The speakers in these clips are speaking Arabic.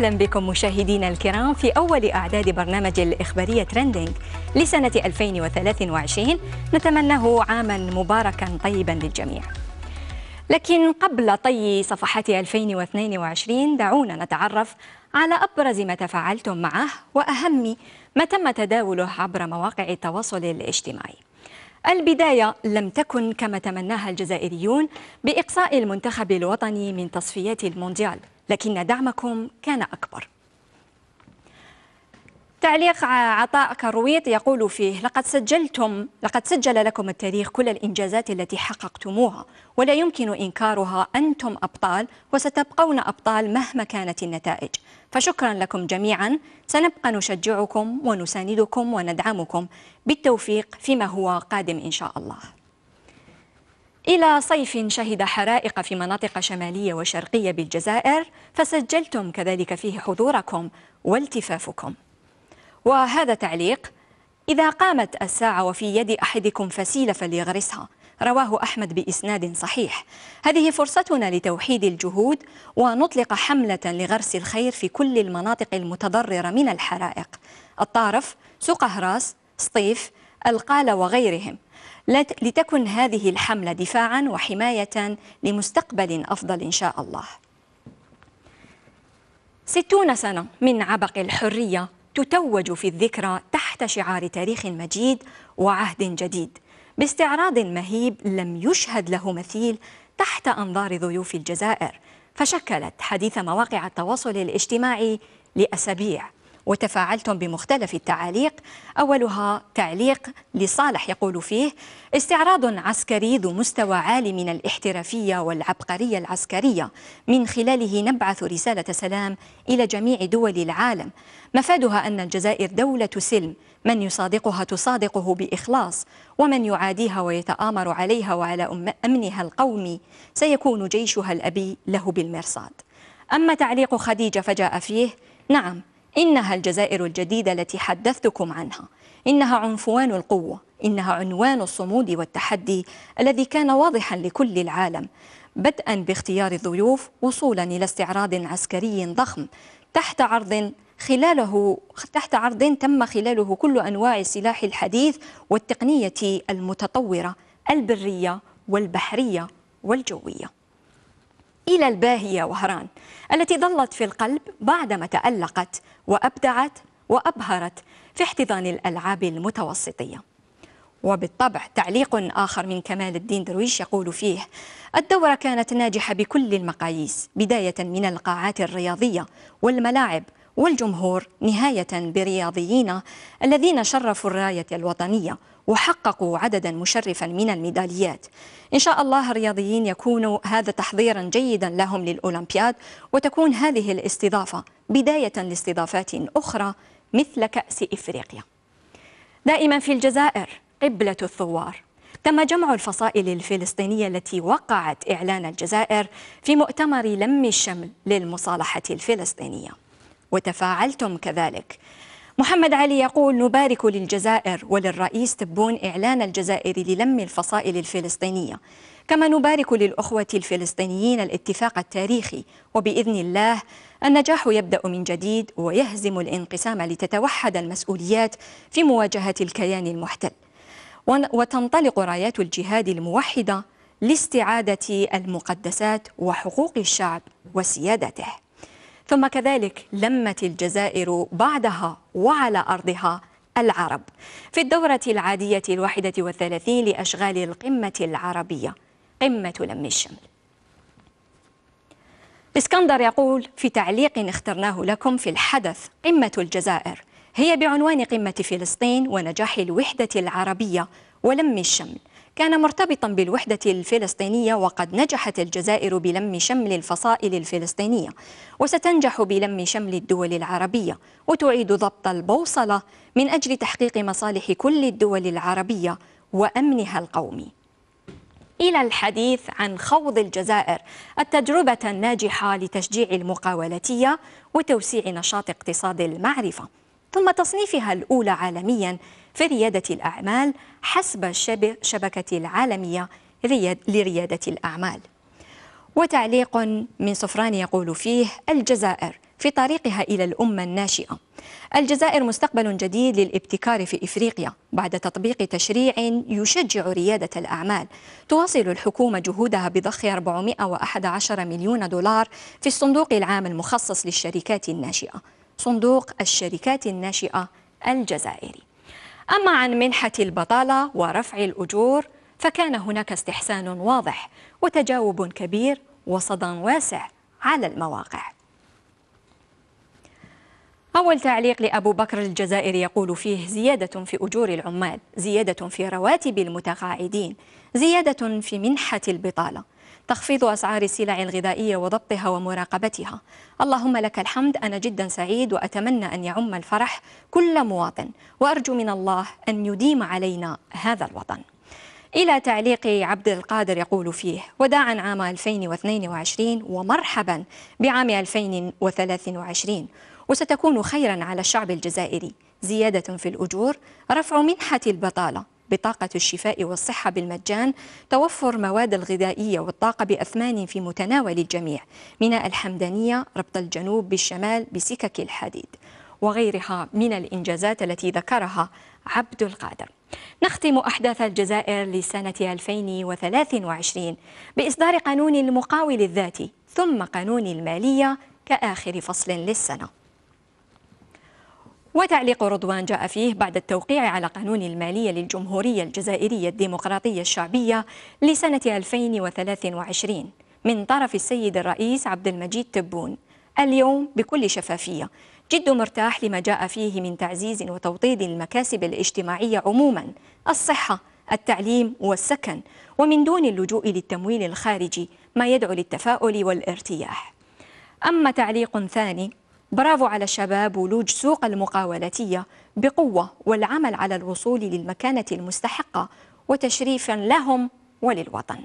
أهلا بكم مشاهدينا الكرام في أول أعداد برنامج الإخبارية ترندينج لسنة 2023 نتمناه عاما مباركا طيبا للجميع لكن قبل طي صفحات 2022 دعونا نتعرف على أبرز ما تفاعلتم معه وأهم ما تم تداوله عبر مواقع التواصل الاجتماعي البداية لم تكن كما تمناها الجزائريون بإقصاء المنتخب الوطني من تصفيات المونديال لكن دعمكم كان أكبر تعليق عطاء كرويط يقول فيه لقد سجلتم لقد سجل لكم التاريخ كل الإنجازات التي حققتموها ولا يمكن إنكارها أنتم أبطال وستبقون أبطال مهما كانت النتائج فشكرا لكم جميعا سنبقى نشجعكم ونساندكم وندعمكم بالتوفيق فيما هو قادم إن شاء الله إلى صيف شهد حرائق في مناطق شمالية وشرقية بالجزائر فسجلتم كذلك فيه حضوركم والتفافكم وهذا تعليق إذا قامت الساعة وفي يد أحدكم فسيلة فليغرسها رواه أحمد بإسناد صحيح هذه فرصتنا لتوحيد الجهود ونطلق حملة لغرس الخير في كل المناطق المتضررة من الحرائق الطارف سوق هراس سطيف القال وغيرهم لتكن هذه الحملة دفاعا وحماية لمستقبل أفضل إن شاء الله ستون سنة من عبق الحرية تتوج في الذكرى تحت شعار تاريخ مجيد وعهد جديد باستعراض مهيب لم يشهد له مثيل تحت أنظار ضيوف الجزائر فشكلت حديث مواقع التواصل الاجتماعي لأسابيع وتفاعلتم بمختلف التعاليق أولها تعليق لصالح يقول فيه استعراض عسكري ذو مستوى عالي من الاحترافية والعبقرية العسكرية من خلاله نبعث رسالة سلام إلى جميع دول العالم مفادها أن الجزائر دولة سلم من يصادقها تصادقه بإخلاص ومن يعاديها ويتآمر عليها وعلى أمنها القومي سيكون جيشها الأبي له بالمرصاد أما تعليق خديجة فجاء فيه نعم إنها الجزائر الجديدة التي حدثتكم عنها إنها عنفوان القوة إنها عنوان الصمود والتحدي الذي كان واضحا لكل العالم بدءا باختيار الضيوف وصولا إلى استعراض عسكري ضخم تحت عرض خلاله تحت عرض تم خلاله كل أنواع السلاح الحديث والتقنية المتطورة البرية والبحرية والجوية إلى الباهية وهران التي ظلت في القلب بعدما تألقت وأبدعت وأبهرت في احتضان الألعاب المتوسطية وبالطبع تعليق آخر من كمال الدين درويش يقول فيه الدورة كانت ناجحة بكل المقاييس بداية من القاعات الرياضية والملاعب والجمهور نهاية برياضيين الذين شرفوا الراية الوطنية وحققوا عددا مشرفا من الميداليات إن شاء الله الرياضيين يكونوا هذا تحضيرا جيدا لهم للأولمبياد وتكون هذه الاستضافة بداية لاستضافات أخرى مثل كأس إفريقيا دائما في الجزائر قبلة الثوار تم جمع الفصائل الفلسطينية التي وقعت إعلان الجزائر في مؤتمر لم الشمل للمصالحة الفلسطينية وتفاعلتم كذلك محمد علي يقول نبارك للجزائر وللرئيس تبون إعلان الجزائر للم الفصائل الفلسطينية كما نبارك للأخوة الفلسطينيين الاتفاق التاريخي وبإذن الله النجاح يبدأ من جديد ويهزم الانقسام لتتوحد المسؤوليات في مواجهة الكيان المحتل وتنطلق رايات الجهاد الموحدة لاستعادة المقدسات وحقوق الشعب وسيادته ثم كذلك لمت الجزائر بعدها وعلى أرضها العرب في الدورة العادية الواحدة والثلاثين لأشغال القمة العربية قمة لم الشمل اسكندر يقول في تعليق اخترناه لكم في الحدث قمة الجزائر هي بعنوان قمة فلسطين ونجاح الوحدة العربية ولم الشمل كان مرتبطا بالوحدة الفلسطينية وقد نجحت الجزائر بلم شمل الفصائل الفلسطينية وستنجح بلم شمل الدول العربية وتعيد ضبط البوصلة من أجل تحقيق مصالح كل الدول العربية وأمنها القومي إلى الحديث عن خوض الجزائر التجربة الناجحة لتشجيع المقاولتية وتوسيع نشاط اقتصاد المعرفة ثم تصنيفها الأولى عالميا في ريادة الأعمال حسب الشبكة العالمية لريادة الأعمال وتعليق من صفران يقول فيه الجزائر في طريقها إلى الأمة الناشئة الجزائر مستقبل جديد للابتكار في إفريقيا بعد تطبيق تشريع يشجع ريادة الأعمال تواصل الحكومة جهودها بضخ 411 مليون دولار في الصندوق العام المخصص للشركات الناشئة صندوق الشركات الناشئة الجزائري أما عن منحة البطالة ورفع الأجور فكان هناك استحسان واضح وتجاوب كبير وصدى واسع على المواقع أول تعليق لأبو بكر الجزائري يقول فيه زيادة في أجور العمال زيادة في رواتب المتقاعدين زيادة في منحة البطالة تخفيض أسعار السلع الغذائية وضبطها ومراقبتها اللهم لك الحمد أنا جدا سعيد وأتمنى أن يعم الفرح كل مواطن وأرجو من الله أن يديم علينا هذا الوطن إلى تعليق عبد القادر يقول فيه وداعا عام 2022 ومرحبا بعام 2023 وستكون خيرا على الشعب الجزائري زيادة في الأجور رفع منحة البطالة بطاقة الشفاء والصحة بالمجان توفر مواد الغذائية والطاقة بأثمان في متناول الجميع من الحمدانية ربط الجنوب بالشمال بسكك الحديد وغيرها من الإنجازات التي ذكرها عبد القادر نختم أحداث الجزائر لسنة 2023 بإصدار قانون المقاول الذاتي ثم قانون المالية كآخر فصل للسنة وتعليق رضوان جاء فيه بعد التوقيع على قانون المالية للجمهورية الجزائرية الديمقراطية الشعبية لسنة 2023 من طرف السيد الرئيس عبد المجيد تبون اليوم بكل شفافية جد مرتاح لما جاء فيه من تعزيز وتوطيد المكاسب الاجتماعية عموما الصحة التعليم والسكن ومن دون اللجوء للتمويل الخارجي ما يدعو للتفاؤل والارتياح أما تعليق ثاني برافو على شباب ولوج سوق المقاولاتية بقوة والعمل على الوصول للمكانة المستحقة وتشريفا لهم وللوطن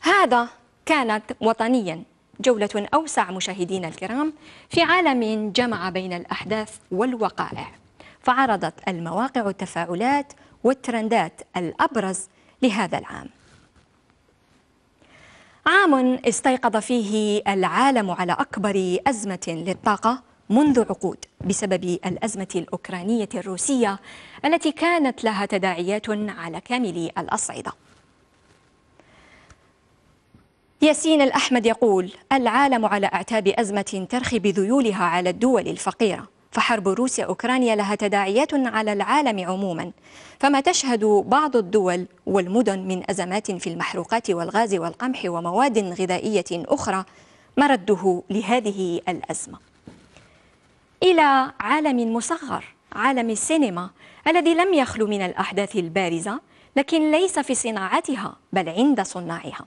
هذا كانت وطنيا جولة أوسع مشاهدينا الكرام في عالم جمع بين الأحداث والوقائع فعرضت المواقع التفاعلات والترندات الأبرز لهذا العام عام استيقظ فيه العالم على أكبر أزمة للطاقة منذ عقود بسبب الأزمة الأوكرانية الروسية التي كانت لها تداعيات على كامل الأصعدة ياسين الأحمد يقول العالم على أعتاب أزمة ترخي بذيولها على الدول الفقيرة فحرب روسيا أوكرانيا لها تداعيات على العالم عموما فما تشهد بعض الدول والمدن من أزمات في المحروقات والغاز والقمح ومواد غذائية أخرى مرده لهذه الأزمة إلى عالم مصغر عالم السينما الذي لم يخلو من الأحداث البارزة لكن ليس في صناعتها بل عند صناعها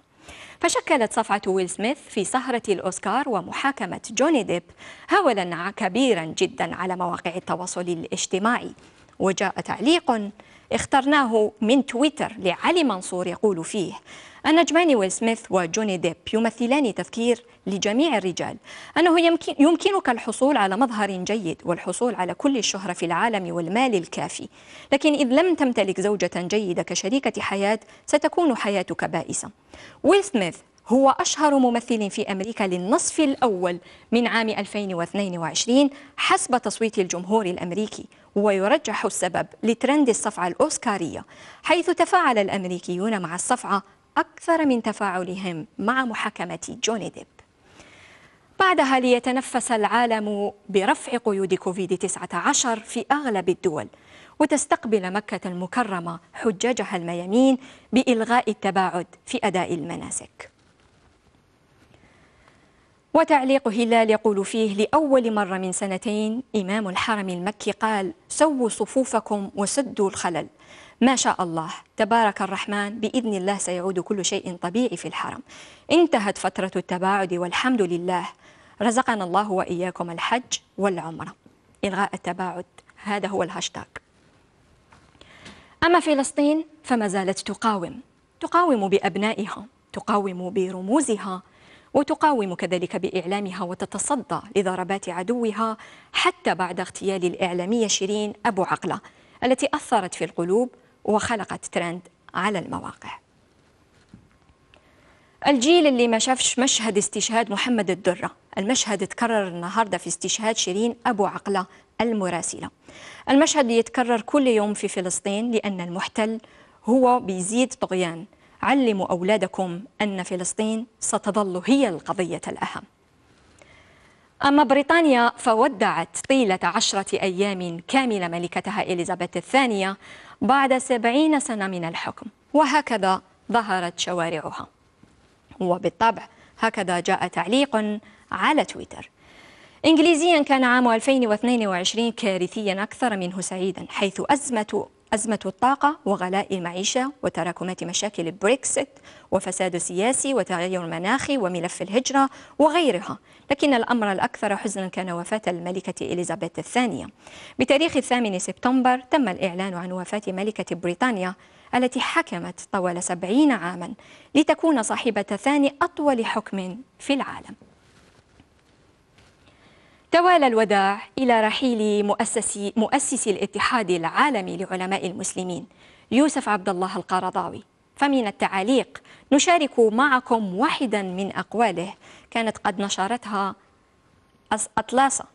فشكلت صفعة ويل سميث في سهرة الأوسكار ومحاكمة جوني ديب هولا كبيرا جدا على مواقع التواصل الاجتماعي وجاء تعليق اخترناه من تويتر لعلي منصور يقول فيه النجمان ويل سميث وجوني ديب يمثلان تذكير لجميع الرجال أنه يمكن يمكنك الحصول على مظهر جيد والحصول على كل الشهرة في العالم والمال الكافي لكن إذ لم تمتلك زوجة جيدة كشريكة حياة ستكون حياتك بائسة ويل سميث هو أشهر ممثل في أمريكا للنصف الأول من عام 2022 حسب تصويت الجمهور الأمريكي ويرجح السبب لترند الصفعة الأوسكارية حيث تفاعل الأمريكيون مع الصفعة أكثر من تفاعلهم مع محاكمة جوني ديب بعدها ليتنفس العالم برفع قيود كوفيد-19 في أغلب الدول وتستقبل مكة المكرمة حجاجها الميامين بإلغاء التباعد في أداء المناسك وتعليق هلال يقول فيه لأول مرة من سنتين إمام الحرم المكي قال سووا صفوفكم وسدوا الخلل ما شاء الله تبارك الرحمن بإذن الله سيعود كل شيء طبيعي في الحرم انتهت فترة التباعد والحمد لله رزقنا الله وإياكم الحج والعمرة إلغاء التباعد هذا هو الهاشتاج أما فلسطين فما زالت تقاوم تقاوم بأبنائها تقاوم برموزها وتقاوم كذلك بإعلامها وتتصدى لضربات عدوها حتى بعد اغتيال الإعلامية شيرين أبو عقلة التي أثرت في القلوب وخلقت ترند على المواقع الجيل اللي ما شافش مشهد استشهاد محمد الدرة المشهد تكرر النهاردة في استشهاد شيرين أبو عقلة المراسلة المشهد يتكرر كل يوم في فلسطين لأن المحتل هو بيزيد طغيان علموا أولادكم أن فلسطين ستظل هي القضية الأهم أما بريطانيا فودعت طيلة عشرة أيام كاملة ملكتها إليزابيث الثانية بعد سبعين سنة من الحكم وهكذا ظهرت شوارعها وبالطبع هكذا جاء تعليق على تويتر إنجليزيا كان عام 2022 كارثيا أكثر منه سعيدا حيث أزمة أزمة الطاقة وغلاء المعيشة وتراكمات مشاكل بريكسيت وفساد سياسي وتغير مناخي وملف الهجرة وغيرها لكن الأمر الأكثر حزنا كان وفاة الملكة إليزابيث الثانية بتاريخ الثامن سبتمبر تم الإعلان عن وفاة ملكة بريطانيا التي حكمت طوال سبعين عاما لتكون صاحبة ثاني أطول حكم في العالم توالى الوداع إلى رحيل مؤسسي, مؤسس الاتحاد العالمي لعلماء المسلمين يوسف عبد الله القرضاوي فمن التعاليق نشارك معكم واحدا من أقواله كانت قد نشرتها أطلاسة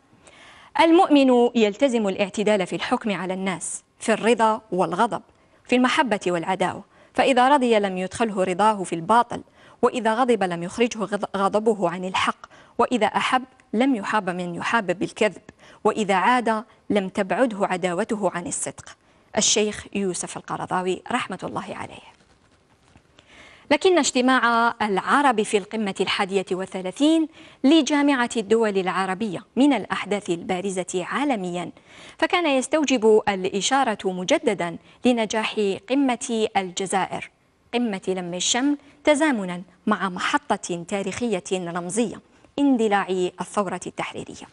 المؤمن يلتزم الاعتدال في الحكم على الناس في الرضا والغضب في المحبة والعداوة فإذا رضي لم يدخله رضاه في الباطل وإذا غضب لم يخرجه غضبه عن الحق وإذا أحب لم يحاب من يحاب بالكذب وإذا عاد لم تبعده عداوته عن الصدق الشيخ يوسف القرضاوي رحمة الله عليه لكن اجتماع العرب في القمة الحادية والثلاثين لجامعة الدول العربية من الأحداث البارزة عالميا فكان يستوجب الإشارة مجددا لنجاح قمة الجزائر قمة لم الشمل تزامنا مع محطة تاريخية رمزية اندلاع الثورة التحريرية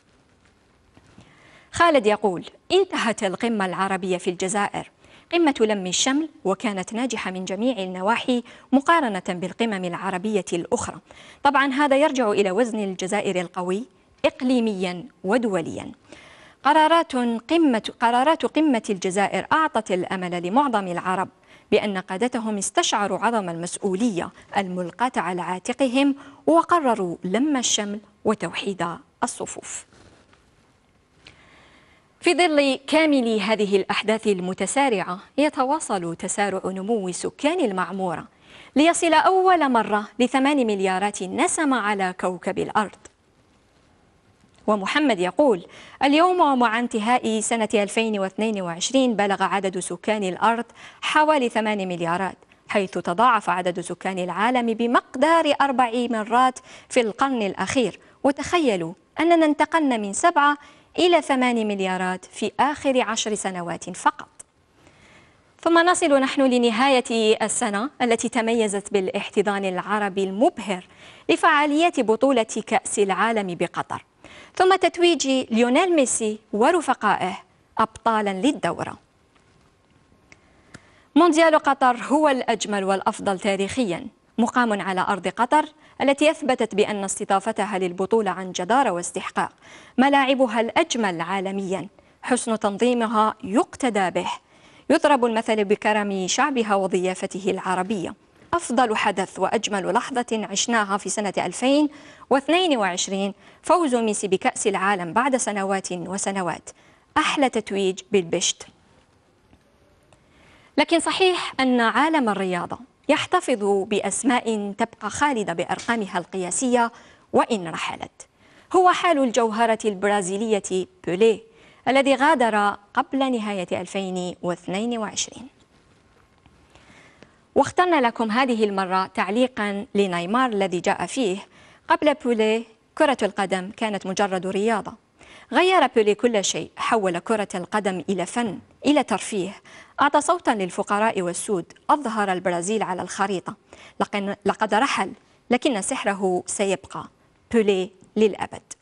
خالد يقول انتهت القمة العربية في الجزائر قمة لم الشمل وكانت ناجحة من جميع النواحي مقارنة بالقمم العربية الأخرى طبعا هذا يرجع إلى وزن الجزائر القوي إقليميا ودوليا قرارات قمة, قرارات قمة الجزائر أعطت الأمل لمعظم العرب بأن قادتهم استشعروا عظم المسؤولية الملقاة على عاتقهم وقرروا لم الشمل وتوحيد الصفوف في ظل كامل هذه الأحداث المتسارعة يتواصل تسارع نمو سكان المعمورة ليصل أول مرة لثمان مليارات نسمة على كوكب الأرض ومحمد يقول اليوم ومع انتهاء سنة 2022 بلغ عدد سكان الأرض حوالي 8 مليارات حيث تضاعف عدد سكان العالم بمقدار أربع مرات في القرن الأخير وتخيلوا أننا انتقلنا من سبعة إلى 8 مليارات في آخر عشر سنوات فقط ثم نصل نحن لنهاية السنة التي تميزت بالاحتضان العربي المبهر لفعاليات بطولة كأس العالم بقطر ثم تتويج ليونيل ميسي ورفقائه أبطالا للدورة مونديال قطر هو الأجمل والأفضل تاريخيا مقام على أرض قطر التي أثبتت بأن استضافتها للبطولة عن جدارة واستحقاق ملاعبها الأجمل عالميا حسن تنظيمها يقتدى به يضرب المثل بكرم شعبها وضيافته العربيه أفضل حدث وأجمل لحظة عشناها في سنة 2022 فوز ميسي بكأس العالم بعد سنوات وسنوات أحلى تتويج بالبشت لكن صحيح أن عالم الرياضة يحتفظ بأسماء تبقى خالدة بأرقامها القياسية وإن رحلت هو حال الجوهرة البرازيلية بولي الذي غادر قبل نهاية 2022 واخترنا لكم هذه المرة تعليقا لنيمار الذي جاء فيه قبل بوليه كرة القدم كانت مجرد رياضة غير بولي كل شيء حول كرة القدم إلى فن إلى ترفيه أعطى صوتا للفقراء والسود أظهر البرازيل على الخريطة لقد رحل لكن سحره سيبقى بولي للأبد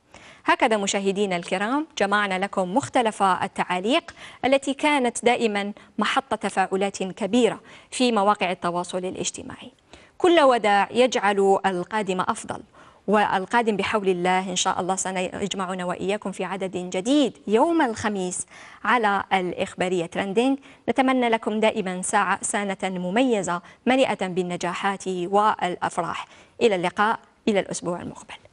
هكذا مشاهدينا الكرام جمعنا لكم مختلف التعاليق التي كانت دائما محط تفاعلات كبيرة في مواقع التواصل الاجتماعي كل وداع يجعل القادم أفضل والقادم بحول الله إن شاء الله سنجمعنا وإياكم في عدد جديد يوم الخميس على الإخبارية ترندينج نتمنى لكم دائما ساعة سنة مميزة مليئة بالنجاحات والأفراح إلى اللقاء إلى الأسبوع المقبل